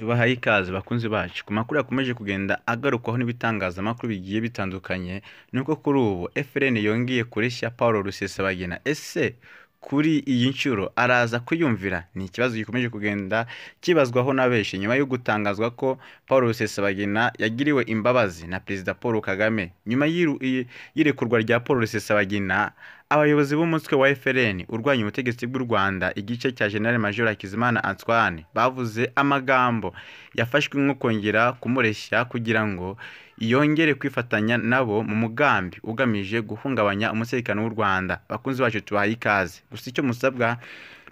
tubahaye ikaze bakunzi bacu ku makuru yakomeje kugenda agarukwaho n'ibitangazamakuru bigiye bitandukanye nuko kuri ubu FRN yongeye kureshya Paul Rusesabagina ese kuri iyi nshuro araza kuyumvira ni ikibazo gikomeje kugenda kibazwaho na benshi nyuma yo gutangazwa ko paul rusesabagina yagiriwe imbabazi na perezida paul kagame nyuma y'irekurwa rya paul rusesabagina abayobozi b'umutwe wa FLN urwanya ubutegetsi bw'u Rwanda igice cya General Major Hakizimana Antoine bavuze amagambo yafashwe nko kongera kumureshya kugira ngo yongere kwifatanya nabo mu mugambi ugamije guhungabanya umutekano w'u Rwanda bakunzi bacu tubahaye ikaze gusa icyo musabwa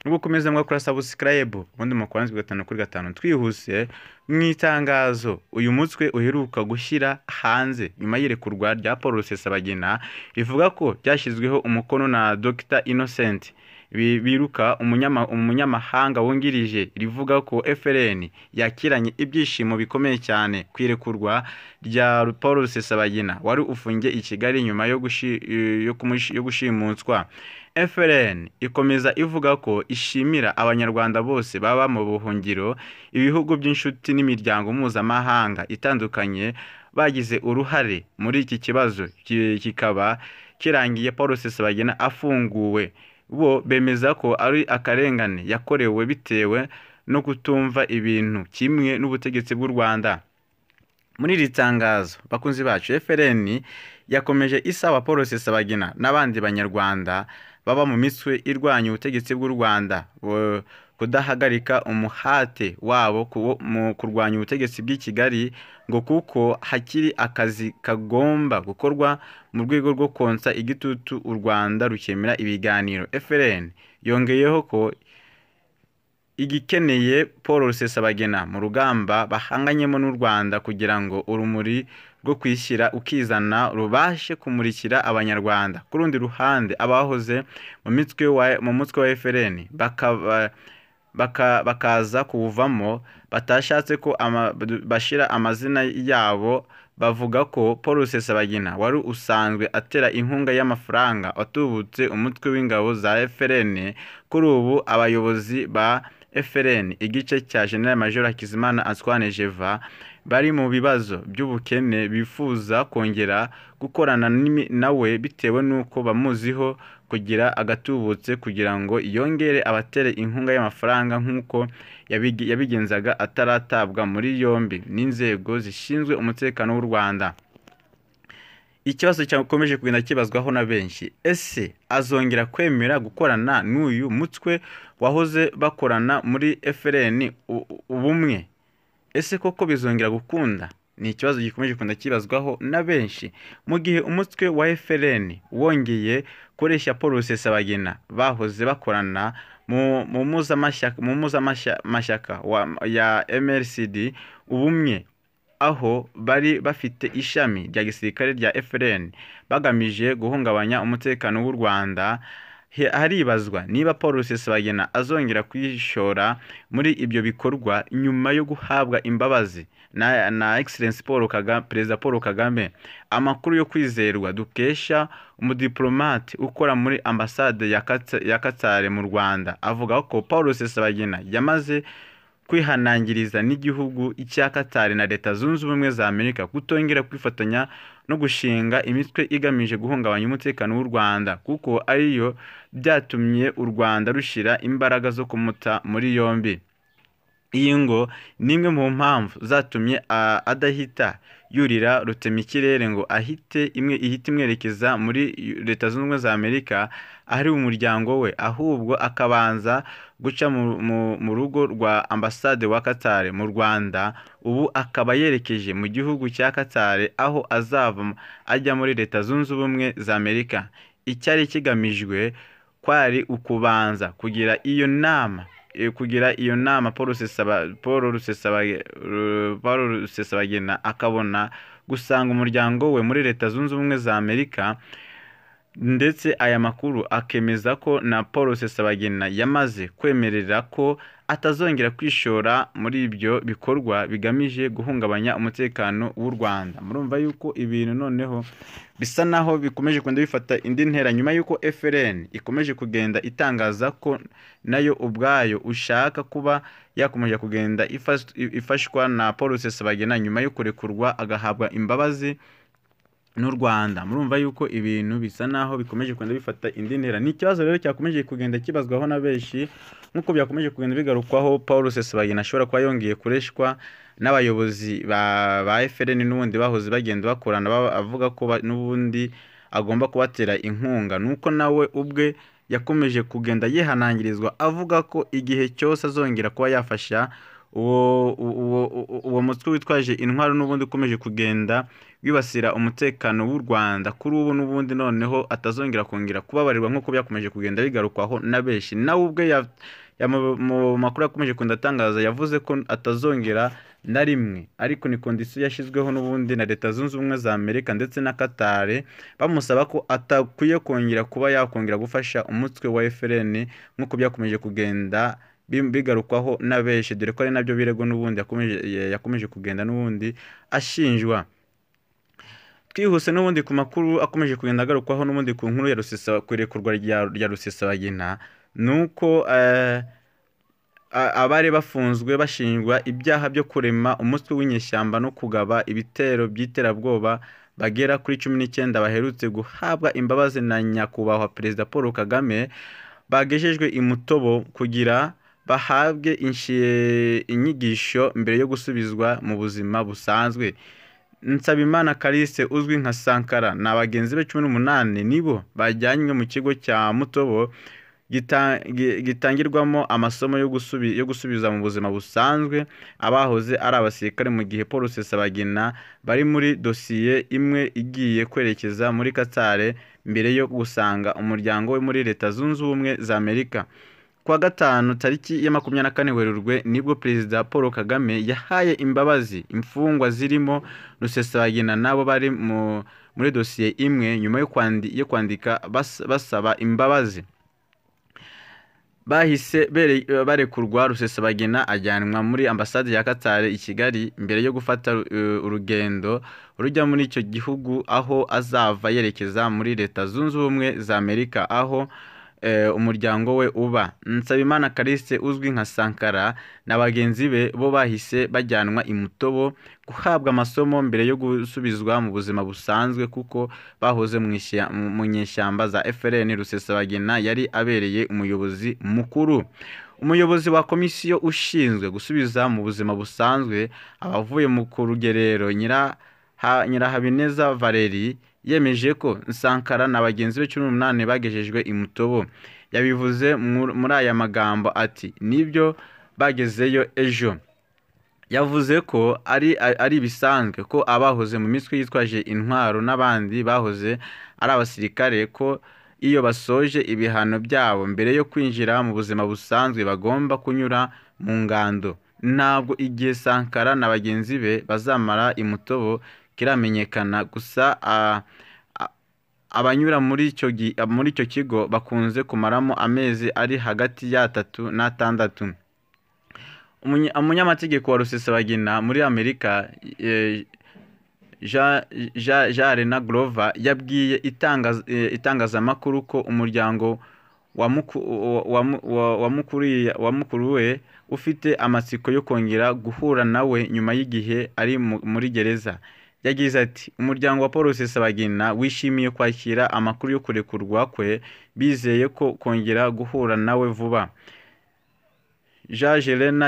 ni gukomeza mwakora subscribe ubundi mukora gatanu kuri gatanu twihuse mu itangazo uyu mutwe uheruka gushyira hanze nyuma y'irekurwa rya Paul Rusesabagina rivuga ko ryashyizweho umukono na Dr Innocent biruka umunyamahanga wungirije rivuga ko FLN yakiranye ibyishimo bikomeye cyane ku irekurwa rya Paul Rusesabagina wari ufungiye i Kigali nyuma yo gushimutswa FLN ikomeza ivuga ko ishimira abanyarwanda bose baba mu buhungiro ibihugu by'inshuti n'imiryango mpuzamahanga itandukanye bagize uruhare muri iki kibazo kikaba kirangiye Paul Rusesabagina afunguwe bo bemeza ko ari akarengane yakorewe bitewe no kutumva ibintu kimwe n'ubutegetsi bw'u Rwanda muri iri tangazo bakunzi bacu FLN yakomeje isaba Paul Rusesabagina n'abandi banyarwanda baba mu mitwe irwanya ubutegetsi bw'u Rwanda kudahagarika umuhate wabo mu kurwanya ubutegetsi bw'i Kigali ngo kuko hakiri akazi kagomba gukorwa mu rwego rwo konsa igitutu u Rwanda rukemera ibiganiro FLN yongeyeho ko igikeneye Paul Rusesabagina mu rugamba bahanganyemo n'u Rwanda kugira ngo urumuri rwo kwishyira ukizana rubashe kumurikira abanyarwanda ku rundi ruhande abahoze mu mutwe wa FLN bakaba bakaza kuwuvamo batashatse ko bashyira amazina yabo bavuga ko Paul Rusesabagina wari usanzwe atera inkunga y'amafaranga atubutse umutwe w'ingabo za FLN kuri ubu abayobozi ba FLN igice cya General Major Hakizimana Antoine Jeva bari mu bibazo by'ubukene bifuza kongera gukorana nawe bitewe n'uko bamuziho kugira agatubutse kugira ngo yongere abatere inkunga y'amafaranga nk'uko yabigenzaga ataratabwa muri yombi n'inzego zishinzwe umutekano w'u Rwanda ikibazo cyakomeje kugenda kibazwaho na benshi ese azongera kwemera gukorana n'uyu mutwe wahoze bakorana muri FRN ubumwe ese koko bizongera gukunda ni ikibazo gikomeje kugenda kibazwaho na benshi mu gihe umutwe wa FLN wongeye koresha Paul Rusesabagina bahoze bakorana mu muzamashyaka mu muzamashyaka ya MLCD ubumwe aho bari bafite ishami rya gisirikare rya FLN bagamije guhungabanya umutekano w'u Rwanda haribazwa niba Paul Rusesabagina azongera kwishora muri ibyo bikorwa nyuma yo guhabwa imbabazi na, na Excellence Paul Kagame Perezida Paul Kagame amakuru yo kwizerwa dukesha umudiplomate ukora muri ambasade ya Katsare mu Rwanda avuga ko Paul Rusesabagina yamaze kwihanangiriza n'igihugu icya Qatar na Leta Zunze Ubumwe za Amerika kutongera kwifatanya no gushinga imitwe igamije guhungabanya umutekano w'u Rwanda kuko ariyo byatumye u Rwanda rushyira imbaraga zo kumuta muri yombi iyi ngo ni imwe mu mpamvu zatumye adahita yurira rutemikirere ngo ahite imwe ihite imwerekeza muri leta zunze ubumwe za amerika ahari umuryango we ahubwo akabanza guca mu rugo rwa ambasade wa katari mu rwanda ubu akaba yerekeje mu gihugu cya katari aho azava ajya muri leta zunze ubumwe za amerika icyari kigamijwe kwari ukubanza kugira iyo nama Eh, kugira iyo nama eh, paul rusesabagina akabona gusanga umuryango we muri leta zunze ubumwe za amerika ndetse aya makuru akemeza ko na paul rusesabagina yamaze kwemerera ko atazongera kwishora muri ibyo bikorwa bigamije guhungabanya umutekano w'u rwanda murumva yuko ibintu noneho bisa naho bikomeje kugenda bifata indi ntera nyuma y'uko FRN ikomeje kugenda itangaza ko nayo ubwayo ushaka kuba yakomeje kugenda ifashwa na paul rusesabagina nyuma yo kurekurwa agahabwa imbabazi n'u Rwanda murumva yuko ibintu bisa naho bikomeje kugenda bifata indi ntera ni ikibazo rero cyakomeje kugenda kibazwaho na benshi nk'uko byakomeje kugenda bigarukwaho Paul Rusesabagina ashobora kuba yongeye kureshwa n'abayobozi ba FRN n'ubundi bahoze bagenda bakorana avuga ko n'ubundi agomba kubatera inkunga nuko nawe ubwe yakomeje kugenda yihanangirizwa avuga ko igihe cyose azongera kuba yafasha uwo mutwe witwaje intwaro n'ubundi ukomeje kugenda wibasira umutekano w'u Rwanda kuri ubu n'ubundi noneho atazongera kongera kubabarirwa nk'uko byakomeje kugenda bigarukwaho na benshi nawe ubwe mu makuru yakomeje kundatangaza yavuze ko atazongera na rimwe ariko ni kondisiyo yashyizweho n'ubundi na leta zunze ubumwe za amerika ndetse na katare bamusaba ko atakwiye kongera kuba yakongera gufasha umutwe wa FLN nk'uko byakomeje kugenda bigarukwaho na benshi dore ko ari nabyo birego n'ubundi yakomeje kugenda n'ubundi ashinjwa twihuse n'ubundi ku makuru akomeje kugenda agarukwaho n'ubundi ku nkuru ya rusesa ku irekurwa rya rusesabagina ni uko eh, abari bafunzwe bashinjwa ibyaha byo kurema umutwe w'inyeshyamba no kugaba ibitero by'iterabwoba bagera kuri cumi n'icyenda baherutse guhabwa imbabazi na nyakubahwa perezida paul kagame bagejejwe imutobo kugira bahabwe inyigisho mbere yo gusubizwa mu buzima busanzwe Nsabimana Clarisse uzwi nka Sankara na bagenzi be cumi n'umunani nibo bajyanywe mu kigo cya Mutobo gitangirwamo amasomo yo gusubiza mu buzima busanzwe abahoze ari abasirikare mu gihe Paul Rusesabagina bari muri dosiye imwe igiye kwerekeza muri Qatar mbere yo gusanga umuryango we muri Leta Zunze Ubumwe za Amerika kuwa gatanu tariki ya makumyabiri na kane werurwe nibwo perezida paul kagame yahaye imbabazi imfungwa zirimo rusesabagina n'abo bari muri dosiye imwe nyuma yo kwandika basaba imbabazi bahise barekurwa rusesabagina ajyanwa muri ambasade ya katari i kigali mbere yo gufata urugendo urujya muri icyo gihugu aho azava yerekeza muri leta zunze ubumwe za amerika aho Eh, umuryango we uba Nsabimana Callixte uzwi nka Sankara na bagenzi be bo bahise bajyanwa i Mutobo guhabwa amasomo mbere yo gusubizwa mu buzima busanzwe kuko bahoze mu nyeshyamba za Rusesa Rusesabagina yari abereye umuyobozi mukuru umuyobozi wa komisiyo ushinzwe gusubiza mu buzima busanzwe abavuye mu rugerero nyirahabineza valeri yemeje ko Sankara na bagenzi be cumi n'umunani bagejejwe imutobo yabivuze muri aya magambo ati nibyo bagezeyo ejo yavuze ko ari ari ibisanzwe ko abahoze mu mitwe yitwaje intwaro n'abandi bahoze ari abasirikare ko iyo basoje ibihano byabo mbere yo kwinjira mu buzima busanzwe bagomba kunyura mu ngando ntabwo igihe Sankara na bagenzi be bazamara imutobo, kiramenyekana gusa abanyura muri icyo kigo bakunze kumaramo amezi ari hagati y'atatu n'atandatu umunyamategeko wa rusesabagina muri amerika e, jarena gorova yabwiye e, itangazamakuru ko umuryango wa mukuru we ufite amatsiko yo kongera guhura nawe nyuma y'igihe ari muri gereza yagize ati umuryango wa paul rusesabagina wishimiye kwakira amakuru yo kurekurwa kwe bizeye ko kongera guhura nawe vuba jean jelena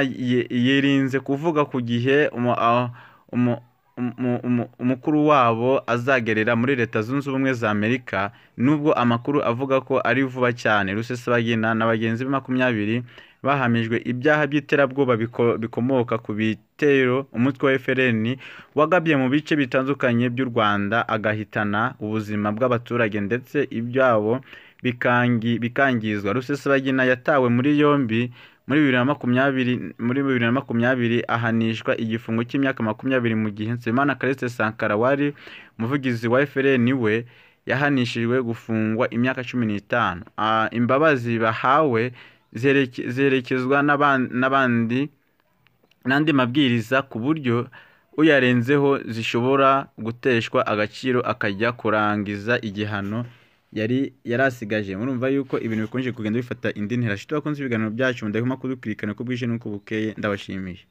yirinze kuvuga ku gihe umukuru wabo azagerera muri leta zunze ubumwe za amerika nubwo amakuru avuga ko ari vuba cyane rusesabagina na bagenzi be makumyabiri bahamijwe ibyaha by'iterabwoba bikomoka ku bitero umutwe wa FLN wagabye mu bice bitandukanye by'u Rwanda agahitana ubuzima bw'abaturage ndetse ibyabo bikangizwa Rusesabagina yatawe muri yombi muri bibiri na makumyabiri ahanishwa igifungo cy'imyaka makumyabiri mu gihe Nsabimana Callixte Sankara wari umuvugizi wa FPR we yahanishijwe gufungwa imyaka cumi n'itanu ah, imbabazi bahawe n’abandi n'andi mabwiriza ku buryo uyarenzeho zishobora guteshwa agaciro akajya kurangiza igihano yari yarasigaje murumva yuko ibintu bikomeje kugenda bifata indi ntera nshuti bakunze ibiganiro byacu mudahwema kudukirikana uko bwije n'uko bukeye ndabashimiye